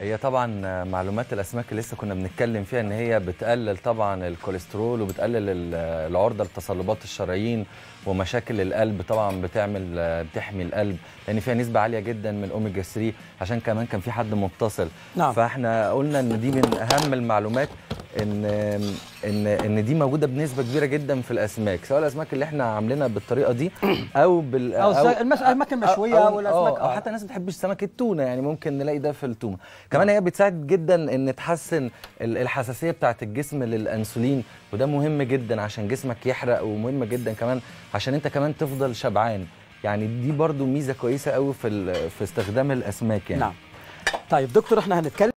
هي طبعا معلومات الاسماك اللي لسه كنا بنتكلم فيها ان هي بتقلل طبعا الكوليسترول وبتقلل العرضه لتصلبات الشرايين ومشاكل القلب طبعا بتعمل بتحمي القلب لان فيها نسبه عاليه جدا من اوميجا 3 عشان كمان كان في حد متصل نعم. فاحنا قلنا ان دي من اهم المعلومات ان ان ان دي موجوده بنسبه كبيره جدا في الاسماك سواء الاسماك اللي احنا عاملينها بالطريقه دي او بال او, الاسماك المشويه او, أو الاسماك أو, آه، أو, او حتى الناس ما بتحبش سمك التونه يعني ممكن نلاقي ده في التونه كمان هي بتساعد جدا ان تحسن الحساسيه بتاعه الجسم للانسولين وده مهم جدا عشان جسمك يحرق ومهم جدا كمان عشان انت كمان تفضل شبعان يعني دي برضو ميزه كويسه قوي في في استخدام الاسماك يعني نعم طيب دكتور احنا هنتكلم